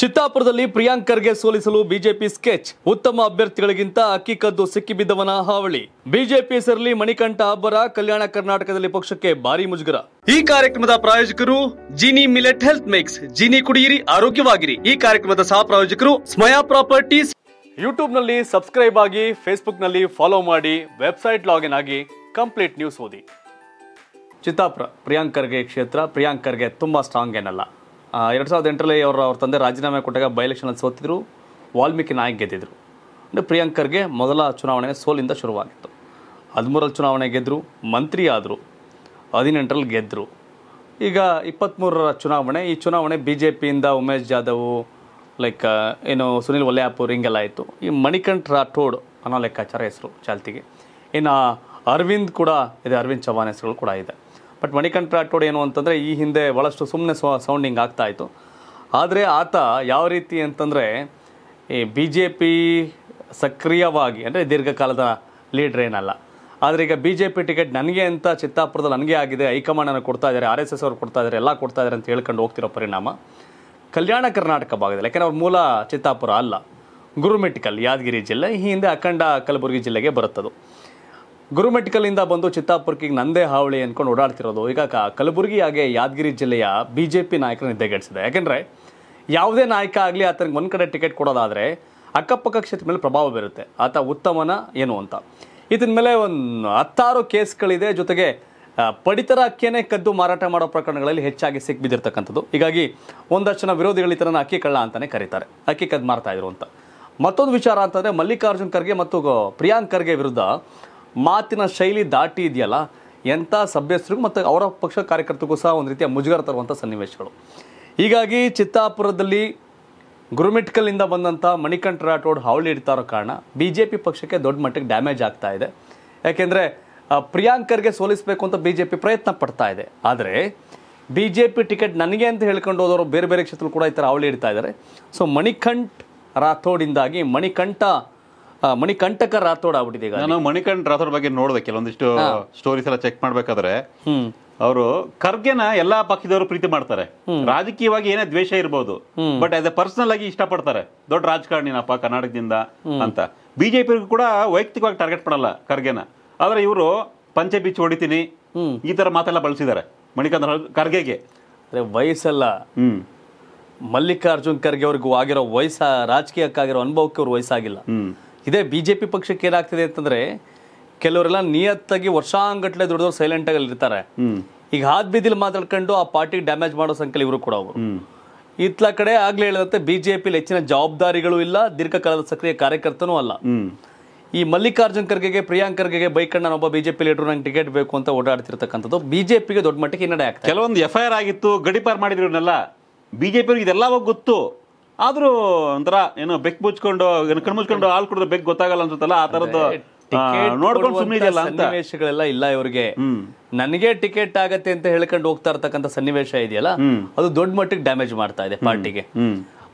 ಚಿತ್ತಾಪುರದಲ್ಲಿ ಪ್ರಿಯಾಂಕರ್ಗೆ ಸೋಲಿಸಲು BJP sketch ಉತ್ತಮ ಅಭ್ಯರ್ಥಿಗಳಿಗಿಂತ ಅಕ್ಕಿ ಕದ್ದು ಸಿಕ್ಕಿಬಿದ್ದವನ ಹಾವಳಿ ಬಿಜೆಪಿ ಹೆಸರಲ್ಲಿ ಮಣಿಕಂಠ ಅಬ್ಬರ ಕಲ್ಯಾಣ ಕರ್ನಾಟಕದಲ್ಲಿ ಪಕ್ಷಕ್ಕೆ ಭಾರಿ ಮುಜುಗರ ಈ ಕಾರ್ಯಕ್ರಮದ ಪ್ರಾಯೋಜಕರು Jini millet health mix Jini ಕುಡಿಯಿರಿ ಆರೋಗ್ಯವಾಗಿರಿ ಈ ಕಾರ್ಯಕ್ರಮದ ಸಹ ಪ್ರಾಯೋಜಕರು ಸ್ಮಯಾ ಪ್ರಾಪರ್ಟೀಸ್ ಯೂಟ್ಯೂಬ್ ನಲ್ಲಿ ಸಬ್ಸ್ಕ್ರೈಬ್ ಆಗಿ ಫೇಸ್ಬುಕ್ ನಲ್ಲಿ ಫಾಲೋ ಮಾಡಿ ವೆಬ್ಸೈಟ್ ಲಾಗಿನ್ ಆಗಿ ಕಂಪ್ಲೀಟ್ ನ್ಯೂಸ್ ಓದಿ ಚಿತ್ತಾಪುರ ಪ್ರಿಯಾಂಕರ್ಗೆ ಕ್ಷೇತ್ರ ಪ್ರಿಯಾಂಕರ್ಗೆ ತುಂಬಾ ಸ್ಟ್ರಾಂಗ್ ಏನಲ್ಲ ಎರಡು ಸಾವಿರದ ಎಂಟರಲ್ಲಿ ಅವರು ಅವ್ರ ತಂದೆ ರಾಜೀನಾಮೆ ಕೊಟ್ಟಾಗ ಬೈ ಎಲೆಕ್ಷನಲ್ಲಿ ಸೋತಿದ್ರು ವಾಲ್ಮೀಕಿ ನಾಯಕ್ ಗೆದ್ದಿದ್ರು ಅಂದರೆ ಪ್ರಿಯಾಂಕರ್ಗೆ ಮೊದಲ ಚುನಾವಣೆ ಸೋಲಿಂದ ಶುರುವಾಗಿತ್ತು ಹದಿಮೂರಲ್ಲಿ ಚುನಾವಣೆ ಗೆದ್ದರು ಮಂತ್ರಿ ಆದರು ಹದಿನೆಂಟರಲ್ಲಿ ಗೆದ್ದರು ಈಗ ಇಪ್ಪತ್ತ್ಮೂರರ ಚುನಾವಣೆ ಈ ಚುನಾವಣೆ ಬಿ ಜೆ ಪಿಯಿಂದ ಉಮೇಶ್ ಜಾಧವ್ ಲೈಕ್ ಏನು ಸುನಿಲ್ ವಲ್ಯಾಪುರ್ ಹಿಂಗೆಲ್ಲ ಆಯಿತು ಈ ಮಣಿಕಂಠ್ ರಾಠೋಡ್ ಅನ್ನೋ ಲೆಕ್ಕಾಚಾರ ಹೆಸರು ಚಾಲ್ತಿಗೆ ಇನ್ನು ಅರವಿಂದ್ ಕೂಡ ಇದೆ ಅರವಿಂದ್ ಚವಾನ್ ಹೆಸರುಗಳು ಕೂಡ ಇದೆ ಬಟ್ ಮಣಿಕಂಠ ರಾಠೋಡ್ ಏನು ಅಂತಂದರೆ ಈ ಹಿಂದೆ ಭಾಳಷ್ಟು ಸುಮ್ಮನೆ ಸೌ ಸೌಂಡಿಂಗ್ ಆಗ್ತಾಯಿತ್ತು ಆದರೆ ಆತ ಯಾವ ರೀತಿ ಅಂತಂದರೆ ಈ ಬಿ ಜೆ ಪಿ ಸಕ್ರಿಯವಾಗಿ ಅಂದರೆ ದೀರ್ಘಕಾಲದ ಲೀಡ್ರ್ ಏನಲ್ಲ ಆದರೆ ಈಗ ಬಿ ಜೆ ಪಿ ಟಿಕೆಟ್ ನನಗೆ ಅಂತ ಚಿತ್ತಾಪುರದಲ್ಲಿ ನನಗೆ ಆಗಿದೆ ಹೈಕಮಾಂಡನ್ನು ಕೊಡ್ತಾ ಇದ್ದಾರೆ ಆರ್ ಎಸ್ ಎಸ್ ಅವ್ರು ಕೊಡ್ತಾ ಇದ್ದಾರೆ ಎಲ್ಲ ಕೊಡ್ತಾ ಇದ್ದಾರೆ ಅಂತ ಹೇಳ್ಕೊಂಡು ಹೋಗ್ತಿರೋ ಪರಿಣಾಮ ಕಲ್ಯಾಣ ಕರ್ನಾಟಕ ಭಾಗದಲ್ಲಿ ಯಾಕೆಂದರೆ ಅವ್ರ ಮೂಲ ಚಿತ್ತಾಪುರ ಅಲ್ಲ ಗುರುಮಿಟ್ಕಲ್ ಯಾದಗಿರಿ ಜಿಲ್ಲೆ ಈ ಹಿಂದೆ ಅಖಂಡ ಕಲಬುರಗಿ ಜಿಲ್ಲೆಗೆ ಬರುತ್ತದು ಗುರುಮೆಟ್ಕಲಿಂದ ಬಂದು ಚಿತ್ತಾಪುರಕ್ಕೆ ನಂದೇ ಹಾವಳಿ ಅಂದ್ಕೊಂಡು ಓಡಾಡ್ತಿರೋದು ಈಗ ಕಲಬುರಗಿ ಹಾಗೆ ಯಾದಗಿರಿ ಜಿಲ್ಲೆಯ ಬಿ ಜೆ ಪಿ ನಾಯಕರ ನಿದ್ದೆಗೆಡಿಸಿದೆ ಯಾಕೆಂದರೆ ಯಾವುದೇ ನಾಯಕ ಆಗಲಿ ಆತನಿಗೆ ಒಂದು ಕಡೆ ಟಿಕೆಟ್ ಕೊಡೋದಾದರೆ ಅಕ್ಕಪಕ್ಕ ಕ್ಷೇತ್ರ ಮೇಲೆ ಪ್ರಭಾವ ಬೀರುತ್ತೆ ಆತ ಉತ್ತಮನ ಏನು ಅಂತ ಇದನ್ನ ಮೇಲೆ ಒಂದು ಹತ್ತಾರು ಕೇಸ್ಗಳಿದೆ ಜೊತೆಗೆ ಪಡಿತರ ಅಕ್ಕಿಯೇ ಕದ್ದು ಮಾರಾಟ ಮಾಡೋ ಪ್ರಕರಣಗಳಲ್ಲಿ ಹೆಚ್ಚಾಗಿ ಬಿದ್ದಿರ್ತಕ್ಕಂಥದ್ದು ಹೀಗಾಗಿ ಒಂದಷ್ಟು ಜನ ವಿರೋಧಿಗಳು ಇತರನ ಅಕ್ಕಿ ಕಳ್ಳ ಅಂತಲೇ ಕರೀತಾರೆ ಅಕ್ಕಿ ಕದ್ದು ಮಾರ್ತಾ ಇದ್ರು ಅಂತ ಮತ್ತೊಂದು ವಿಚಾರ ಅಂತಂದರೆ ಮಲ್ಲಿಕಾರ್ಜುನ್ ಖರ್ಗೆ ಮತ್ತು ಪ್ರಿಯಾಂಕ್ ಖರ್ಗೆ ವಿರುದ್ಧ ಮಾತಿನ ಶೈಲಿ ದಾಟಿ ಇದೆಯಲ್ಲ ಎಂಥ ಸಭ್ಯಸ್ಥರಿಗೂ ಮತ್ತು ಅವರ ಪಕ್ಷ ಕಾರ್ಯಕರ್ತರಿಗೂ ಸಹ ಒಂದು ರೀತಿಯ ಮುಜುಗರ ತರುವಂಥ ಸನ್ನಿವೇಶಗಳು ಹೀಗಾಗಿ ಚಿತ್ತಾಪುರದಲ್ಲಿ ಗುರುಮಿಟ್ಕಲ್ನಿಂದ ಬಂದಂಥ ಮಣಿಕಂಠ ರಾಠೋಡ್ ಹಾವಳಿ ಇಡ್ತಾ ಇರೋ ಕಾರಣ ಬಿ ಜೆ ಪಿ ಪಕ್ಷಕ್ಕೆ ದೊಡ್ಡ ಮಟ್ಟಿಗೆ ಡ್ಯಾಮೇಜ್ ಆಗ್ತಾ ಇದೆ ಯಾಕೆಂದರೆ ಪ್ರಿಯಾಂಕರ್ಗೆ ಸೋಲಿಸಬೇಕು ಅಂತ ಬಿ ಜೆ ಪಿ ಪ್ರಯತ್ನ ಪಡ್ತಾ ಇದೆ ಆದರೆ ಬಿ ಜೆ ಪಿ ಟಿಕೆಟ್ ನನಗೆ ಅಂತ ಹೇಳ್ಕೊಂಡು ಹೋದವರು ಬೇರೆ ಬೇರೆ ಕ್ಷೇತ್ರಗಳು ಕೂಡ ಈ ಥರ ಹಾವಳಿ ಇಡ್ತಾ ಇದ್ದಾರೆ ಸೊ ಮಣಿಕಂಠ್ ರಾಥೋಡಿಂದಾಗಿ ಮಣಿಕಂಠ ಮಣಿಕಂಠಕ ರಾಥೋಡ್ ಆಗ್ಬಿಟ್ಟಿದೆ ಈಗ ನಾನು ಮಣಿಕಂಠ ರಾಥೋಡ್ ಬಗ್ಗೆ ನೋಡಿದೆ ಕೆಲವೊಂದಿಷ್ಟು ಸ್ಟೋರೀಸ್ ಎಲ್ಲ ಚೆಕ್ ಮಾಡ್ಬೇಕಾದ್ರೆ ಅವರು ಖರ್ಗೆನ ಎಲ್ಲಾ ಪಕ್ಷದವರು ಪ್ರೀತಿ ಮಾಡ್ತಾರೆ ರಾಜಕೀಯವಾಗಿ ಏನೇ ದ್ವೇಷ ಇರಬಹುದು ಬಟ್ ಆಸ್ ಎ ಪರ್ಸನಲ್ ಆಗಿ ಇಷ್ಟಪಡ್ತಾರೆ ದೊಡ್ಡ ರಾಜಕಾರಣಿನಪ್ಪ ಕರ್ನಾಟಕದಿಂದ ಅಂತ ಬಿಜೆಪಿಗೂ ಕೂಡ ವೈಯಕ್ತಿಕವಾಗಿ ಟಾರ್ಗೆಟ್ ಮಾಡಲ್ಲ ಖರ್ಗೆನ ಆದ್ರೆ ಇವರು ಪಂಚೆ ಬಿಚ್ಚು ಹೊಡಿತೀನಿ ಈ ತರ ಮಾತೆಲ್ಲ ಬಳಸಿದ್ದಾರೆ ಮಣಿಕಂಠ ಖರ್ಗೆಗೆ ವಯಸ್ಸಲ್ಲ ಮಲ್ಲಿಕಾರ್ಜುನ್ ಖರ್ಗೆ ಅವ್ರಿಗೂ ಆಗಿರೋ ವಯಸ್ಸ ರಾಜಕೀಯಕ್ಕಾಗಿರೋ ಅನುಭವಕ್ಕೆ ಅವ್ರ ವಯಸ್ಸಾಗಿಲ್ಲ ಇದೇ ಬಿ ಜೆ ಪಿ ಪಕ್ಷಕ್ಕೆ ಏನಾಗ್ತಿದೆ ಅಂತಂದ್ರೆ ಕೆಲವರೆಲ್ಲ ನಿಯತ್ತಾಗಿ ವರ್ಷಾಂಗಟ್ಲೆ ಸೈಲೆಂಟ್ ಆಗಿ ಇರ್ತಾರೆ ಈಗ ಹಾದ್ ಬೀದಿಲಿ ಮಾತಾಡ್ಕೊಂಡು ಆ ಪಾರ್ಟಿಗೆ ಡ್ಯಾಮೇಜ್ ಮಾಡೋ ಸಂಖ್ಯೆ ಇವರು ಕೂಡ ಅವರು ಇತ್ಲ ಕಡೆ ಆಗ್ಲೇ ಹೇಳಿದಂತೆ ಬಿಜೆಪಿ ಹೆಚ್ಚಿನ ಜವಾಬ್ದಾರಿಗಳು ಇಲ್ಲ ದೀರ್ಘಕಾಲದ ಸಕ್ರಿಯ ಕಾರ್ಯಕರ್ತನೂ ಅಲ್ಲ ಈ ಮಲ್ಲಿಕಾರ್ಜುನ್ ಖರ್ಗೆಗೆ ಪ್ರಿಯಾಂಕ್ ಖರ್ಗೆಗೆ ಬೈಕ್ ಒಬ್ಬ ಬಿಜೆಪಿ ಲೀಡರ್ ನಂಗೆ ಟಿಕೆಟ್ ಬೇಕು ಅಂತ ಓಡಾಡ್ತಿರ್ತಕ್ಕಂಥದ್ದು ಬಿಜೆಪಿಗೆ ದೊಡ್ಡ ಮಟ್ಟಿಗೆ ಹಿನ್ನಡೆ ಆಗ್ತದೆ ಕೆಲವೊಂದು ಎಫ್ ಐ ಆರ್ ಆಗಿತ್ತು ಗಡಿಪಾರ್ ಮಾಡಿದ್ರು ಇದೆಲ್ಲ ಬಿಜೆಪಿ ಇದೆಲ್ಲವೂ ಗೊತ್ತು ಆದ್ರೂ ಒಂಥರ ಏನೋ ಬೆಕ್ ಮುಚ್ಕೊಂಡು ಮುಚ್ಕೊಂಡು ಹಾಲು ಕುಡಿದ್ರೆ ಬೆಕ್ ಗೊತ್ತಾಗಲ್ಲ ಅನ್ಸುತ್ತಲ್ಲ ಆ ತರದ್ದು ನೋಡ್ಕೊಂಡು ಸುಮ್ಮನೆ ಸನ್ನಿವೇಶಗಳೆಲ್ಲ ಇಲ್ಲ ಇವ್ರಿಗೆ ನನಗೆ ಟಿಕೆಟ್ ಆಗತ್ತೆ ಅಂತ ಹೇಳ್ಕೊಂಡು ಹೋಗ್ತಾ ಇರ್ತಕ್ಕಂಥ ಸನ್ನಿವೇಶ ಇದೆಯಲ್ಲ ಅದು ದೊಡ್ಡ ಮಟ್ಟಿಗೆ ಡ್ಯಾಮೇಜ್ ಮಾಡ್ತಾ ಇದೆ ಪಾರ್ಟಿಗೆ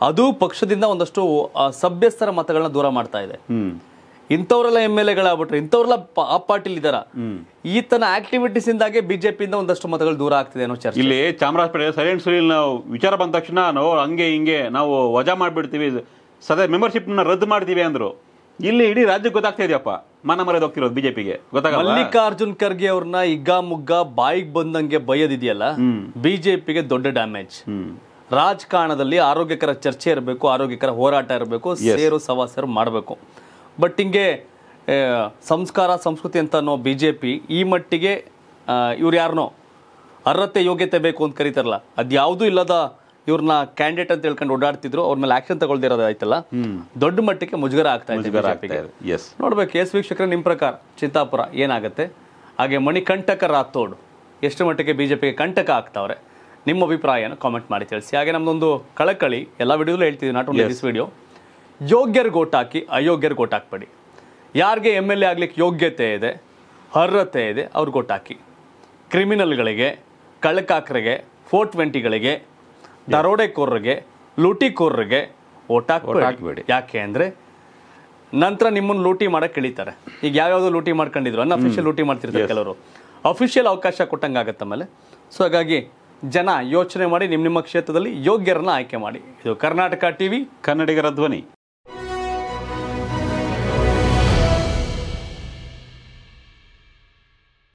ಅದು ಪಕ್ಷದಿಂದ ಒಂದಷ್ಟು ಸಭ್ಯಸ್ಥರ ಮತಗಳನ್ನ ದೂರ ಮಾಡ್ತಾ ಇದೆ ಇಂಥವ್ರೆಲ್ಲ ಎಮ್ ಎಲ್ ಎಗಳಾಗ್ಬಿಟ್ರೆ ಇಂಥವ್ರೆಲ್ಲ ಆ ಪಾರ್ಟಿಲಿ ಇದಾರ ಈತನ ಆಕ್ಟಿವಿಟೀಸ್ ಇಂದಾಗೆ ಬಿಜೆಪಿಯಿಂದ ಒಂದಷ್ಟು ಮತಗಳು ದೂರ ಆಗ್ತಿದೆ ಅನ್ನೋ ಚರ್ಚೆ ಇಲ್ಲಿ ಚಾಮರಾಜಪೇಟೆ ಸೈಲೆಂಟ್ ಸುರಿಲ್ ನಾವು ವಿಚಾರ ಬಂದ ತಕ್ಷಣ ನಾವು ಹಂಗೆ ಹಿಂಗೆ ನಾವು ವಜಾ ಮಾಡಿಬಿಡ್ತೀವಿ ಮೆಂಬರ್ಶಿಪ್ ಮೆಂಬರ್ಶಿಪ್ನ ರದ್ದು ಮಾಡ್ತೀವಿ ಅಂದ್ರು ಇಲ್ಲಿ ಇಡೀ ರಾಜ್ಯಕ್ಕೆ ಗೊತ್ತಾಗ್ತಾ ಇದೆಯಪ್ಪ ಮನ ಮರೆದು ಹೋಗ್ತಿರೋದು ಬಿಜೆಪಿಗೆ ಗೊತ್ತಾಗಲ್ಲ ಮಲ್ಲಿಕಾರ್ಜುನ್ ಖರ್ಗೆ ಅವ್ರನ್ನ ಇಗ್ಗ ಮುಗ್ಗ ಬಾಯಿಗೆ ಬಂದಂಗೆ ಬಯ್ಯದಿದೆಯಲ್ಲ ಬಿಜೆಪಿಗೆ ದೊಡ್ಡ ಡ್ಯಾಮೇಜ್ ರಾಜಕಾರಣದಲ್ಲಿ ಆರೋಗ್ಯಕರ ಚರ್ಚೆ ಇರಬೇಕು ಆರೋಗ್ಯಕರ ಹೋರಾಟ ಇರಬೇಕು ಸೇರು ಸವಾಸರು ಮಾಡಬೇಕು ಬಟ್ ಹಿಂಗೆ ಸಂಸ್ಕಾರ ಸಂಸ್ಕೃತಿ ಅಂತ ಅನ್ನೋ ಬಿ ಜೆ ಪಿ ಈ ಮಟ್ಟಿಗೆ ಇವ್ರು ಯಾರನ್ನೋ ಅರ್ಹತೆ ಯೋಗ್ಯತೆ ಬೇಕು ಅಂತ ಕರೀತಾರಲ್ಲ ಅದ್ಯಾವುದೂ ಇಲ್ಲದ ಇವ್ರನ್ನ ಕ್ಯಾಂಡಿಡೇಟ್ ಅಂತ ಹೇಳ್ಕೊಂಡು ಓಡಾಡ್ತಿದ್ರು ಅವ್ರ ಮೇಲೆ ಆಕ್ಷನ್ ತಗೊಳ್ದಿರೋದಾಯ್ತಲ್ಲ ದೊಡ್ಡ ಮಟ್ಟಕ್ಕೆ ಮುಜುಗರ ಆಗ್ತಾ ಇದೆ ನೋಡ್ಬೇಕು ಎಸ್ ವೀಕ್ಷಕರ ನಿಮ್ಮ ಪ್ರಕಾರ ಚಿಂತಾಪುರ ಏನಾಗುತ್ತೆ ಹಾಗೆ ಮಣಿಕಂಟಕ ರಾಥೋಡ್ ಎಷ್ಟು ಮಟ್ಟಿಗೆ ಬಿಜೆಪಿಗೆ ಕಂಟಕ ಆಗ್ತಾವ್ರೆ ನಿಮ್ಮ ಅಭಿಪ್ರಾಯನ ಕಾಮೆಂಟ್ ಮಾಡಿ ತಿಳಿಸಿ ಹಾಗೆ ನಮ್ದೊಂದು ಕಳಕಳಿ ಎಲ್ಲ ವಿಡಿಯೋಲೂ ಹೇಳ್ತೀವಿ ನಾಟ್ ಓನ್ಲಿ ದಿಸ್ ವಿಡಿಯೋ ಯೋಗ್ಯರಿಗೆ ಓಟ್ ಹಾಕಿ ಅಯೋಗ್ಯರಿಗೆ ಓಟ್ ಹಾಕ್ಬೇಡಿ ಯಾರಿಗೆ ಎಮ್ ಎಲ್ ಎ ಆಗಲಿಕ್ಕೆ ಯೋಗ್ಯತೆ ಇದೆ ಅರ್ಹತೆ ಇದೆ ಅವ್ರಿಗೆ ಓಟ್ ಹಾಕಿ ಕ್ರಿಮಿನಲ್ಗಳಿಗೆ ಕಳ್ಳಕಾಕ್ರಿಗೆ ಫೋರ್ ಟ್ವೆಂಟಿಗಳಿಗೆ ದರೋಡೆಕೋರರಿಗೆ ಲೂಟಿಕೋರರಿಗೆ ಓಟ್ ಹಾಕ್ಬೇಡಿ ಯಾಕೆ ಅಂದರೆ ನಂತರ ನಿಮ್ಮನ್ನು ಲೂಟಿ ಮಾಡೋಕ್ಕೆ ಇಳಿತಾರೆ ಈಗ ಯಾವ್ಯಾವುದು ಲೂಟಿ ಮಾಡ್ಕೊಂಡಿದ್ರು ಅನ್ನ ಅಫಿಷಿಯಲ್ ಲೂಟಿ ಮಾಡ್ತಿರ್ತಾರೆ ಕೆಲವರು ಅಫಿಷಿಯಲ್ ಅವಕಾಶ ಕೊಟ್ಟಂಗೆ ಆಗುತ್ತೆ ಮೇಲೆ ಸೊ ಹಾಗಾಗಿ ಜನ ಯೋಚನೆ ಮಾಡಿ ನಿಮ್ಮ ನಿಮ್ಮ ಕ್ಷೇತ್ರದಲ್ಲಿ ಯೋಗ್ಯರನ್ನ ಆಯ್ಕೆ ಮಾಡಿ ಇದು ಕರ್ನಾಟಕ ಟಿವಿ ಕನ್ನಡಿಗರ ಧ್ವನಿ